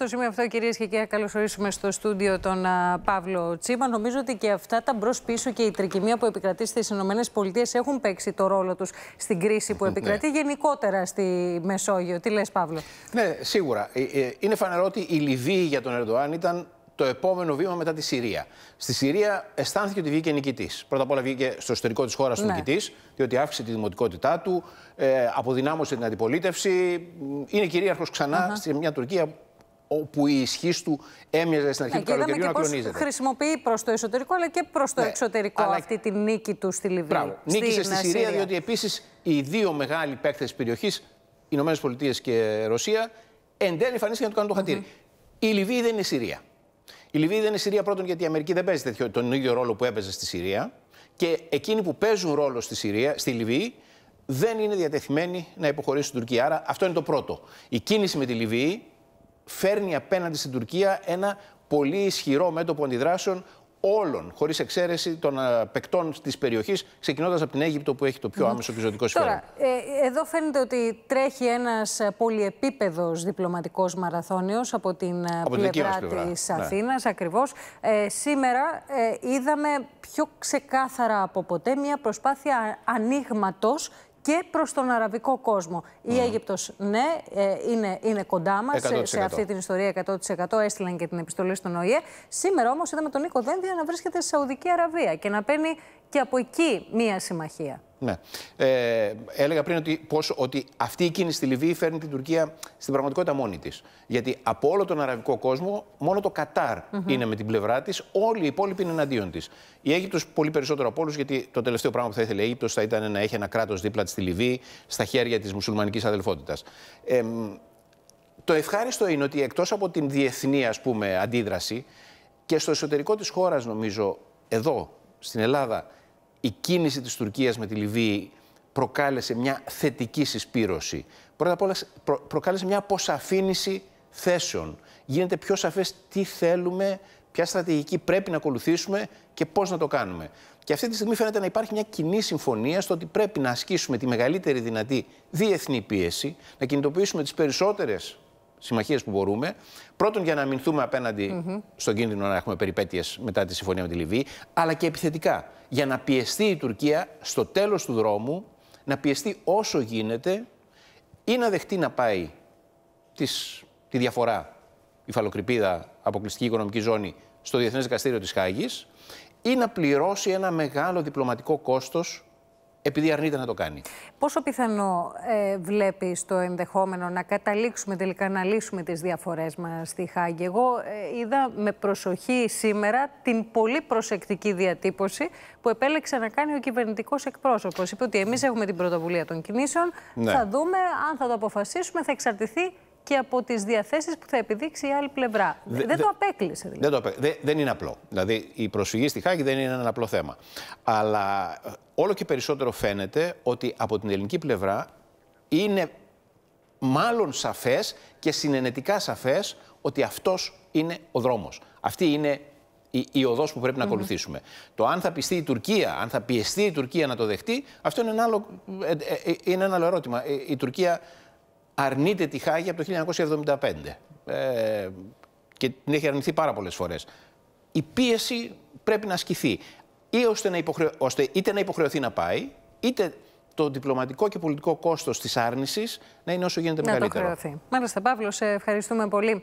Στο σημείο αυτό, κυρίες και κύριοι, καλωσορίσουμε στο στούντιο τον uh, Παύλο Τσίμα. Νομίζω ότι και αυτά τα μπρο-πίσω και η τρικυμία που επικρατεί στις ΗΠΑ έχουν παίξει το ρόλο τους στην κρίση που ναι. επικρατεί γενικότερα στη Μεσόγειο. Τι λες, Παύλο. Ναι, σίγουρα. Ε, ε, είναι φανερό ότι η Λιβύη για τον Ερντοάν ήταν το επόμενο βήμα μετά τη Συρία. Στη Συρία αισθάνθηκε ότι βγήκε νικητής. Πρώτα απ' όλα βγήκε στο εσωτερικό της χώρας ναι. νικητής, διότι αύξησε τη δημοτικότητά του, ε, αποδυνάμωσε την αντιπολίτευση. Είναι κυρίαρχος ξανά uh σε μια Τουρκία όπου η ισχύ του έμοιαζε στην αρχή ναι, του καλοκαιριού να κλονίζεται. Χρησιμοποιεί προς το εσωτερικό αλλά και προς το ναι, εξωτερικό αλλά... αυτή τη νίκη του στη Λιβύη. Νίκησε στη Συρία, Συρία. διότι επίσης οι δύο μεγάλοι παίκτες της περιοχής, Ηνωμένες Πολιτείες και Ρωσία, εν τέλει εμφανίστηκαν να του κάνουν το χατήρι. Mm. Η Λιβύη δεν είναι Συρία. Η Λιβύη δεν είναι Συρία πρώτον γιατί η Αμερική δεν παίζει τέτοιο, τον ίδιο ρόλο που έπαιζε στη Συρία. Και εκείνοι που παίζουν ρόλο στη, Συρία, στη Λιβύη δεν είναι διατεθειμένοι να υποχωρήσουν στην Τουρκία. Άρα αυτό είναι το πρώτο. Η κίνηση με τη Λιβύη φέρνει απέναντι στην Τουρκία ένα πολύ ισχυρό μέτωπο αντιδράσεων όλων, χωρίς εξαίρεση των α, ε, παικτών της περιοχής, ξεκινώντας από την Αίγυπτο που έχει το πιο άμεσο και ζωτικό Τώρα, ε, εδώ φαίνεται ότι τρέχει ένας ε, πολυεπίπεδος διπλωματικός μαραθώνιος από την πλευρά τη Αθήνα. Ναι. Ακριβώ. σήμερα είδαμε πιο ξεκάθαρα από ποτέ μια προσπάθεια ανοίγματος και προς τον αραβικό κόσμο. Η Αίγυπτος, ναι, ε, είναι, είναι κοντά μας ε, σε, σε, αυτή την ιστορία 100%. Έστειλαν και την επιστολή στον ΟΗΕ. Σήμερα όμως είδαμε τον Νίκο Δένδια να βρίσκεται στη Σαουδική Αραβία και να παίρνει και από εκεί μία συμμαχία. Ναι. Ε, έλεγα πριν ότι, πώς, ότι αυτή η κίνηση στη Λιβύη φέρνει την Τουρκία στην πραγματικότητα μόνη της. Γιατί από όλο τον αραβικό κόσμο, μόνο το καταρ είναι με την πλευρά της, όλοι οι υπόλοιποι είναι εναντίον της. Η Αίγυπτος πολύ περισσότερο από όλους, γιατί το τελευταίο πράγμα που θα ήθελε η Αίγυπτος θα ήταν να έχει ένα κράτος δίπλα της στη Λιβύη, στα χέρια της μουσουλμανικής αδελφότητας. Ε, το ευχάριστο είναι ότι εκτός από την διεθνή ας πούμε, αντίδραση και στο εσωτερικό της χώρας, νομίζω, εδώ στην Ελλάδα, η κίνηση της Τουρκίας με τη Λιβύη προκάλεσε μια θετική συσπήρωση. Πρώτα απ' όλα προκάλεσε μια αποσαφήνιση θέσεων. Γίνεται πιο σαφές τι θέλουμε, ποια στρατηγική πρέπει να ακολουθήσουμε και πώς να το κάνουμε. Και αυτή τη στιγμή φαίνεται να υπάρχει μια κοινή συμφωνία στο ότι πρέπει να ασκήσουμε τη μεγαλύτερη δυνατή διεθνή πίεση, να κινητοποιήσουμε τις περισσότερες συμμαχίες που μπορούμε. Πρώτον, για να αμυνθούμε απέναντι mm -hmm. στον κίνδυνο να έχουμε περιπέτειες μετά τη συμφωνία με τη Λιβύη, αλλά και επιθετικά. Για να πιεστεί η Τουρκία στο τέλος του δρόμου, να πιεστεί όσο γίνεται ή να δεχτεί να πάει τη διαφορά, η φαλοκρηπίδα, αποκλειστική οικονομική ζώνη, στο Διεθνές Δικαστήριο της Χάγης ή να πληρώσει ένα μεγάλο διπλωματικό κόστος επειδή αρνείται να το κάνει. Πόσο πιθανό ε, βλέπει το ενδεχόμενο να καταλήξουμε τελικά να λύσουμε τις διαφορές μας στη Χάγκη. Εγώ ε, είδα με προσοχή σήμερα την πολύ προσεκτική διατύπωση που επέλεξε να κάνει ο κυβερνητικός εκπρόσωπος. Είπε ότι εμείς έχουμε την πρωτοβουλία των κινήσεων. Ναι. Θα δούμε αν θα το αποφασίσουμε, θα εξαρτηθεί και από τις διαθέσεις που θα επιδείξει η άλλη πλευρά. δεν το απέκλεισε. Δηλαδή. Δεν, το δεν είναι απλό. Δηλαδή, η προσφυγή στη Χάγη δεν είναι ένα απλό θέμα. Αλλά ε, όλο και περισσότερο φαίνεται ότι από την ελληνική πλευρά είναι μάλλον σαφές και συνενετικά σαφές ότι αυτός είναι ο δρόμος. Αυτή είναι η, η οδός που πρέπει να ακολουθήσουμε. Το αν θα πιστεί η Τουρκία, αν θα πιεστεί η Τουρκία να το δεχτεί, αυτό είναι ένα άλλο, ε, ε, είναι ένα ερώτημα. η Τουρκία αρνείται τη Χάγη από το 1975 ε, και την έχει αρνηθεί πάρα πολλές φορές. Η πίεση πρέπει να ασκηθεί ή ώστε, να υποχρεω... είτε να υποχρεωθεί να πάει, είτε το διπλωματικό και πολιτικό κόστος της άρνησης να είναι όσο γίνεται μεγαλύτερο. Να το Μάλιστα, Παύλο, σε ευχαριστούμε πολύ.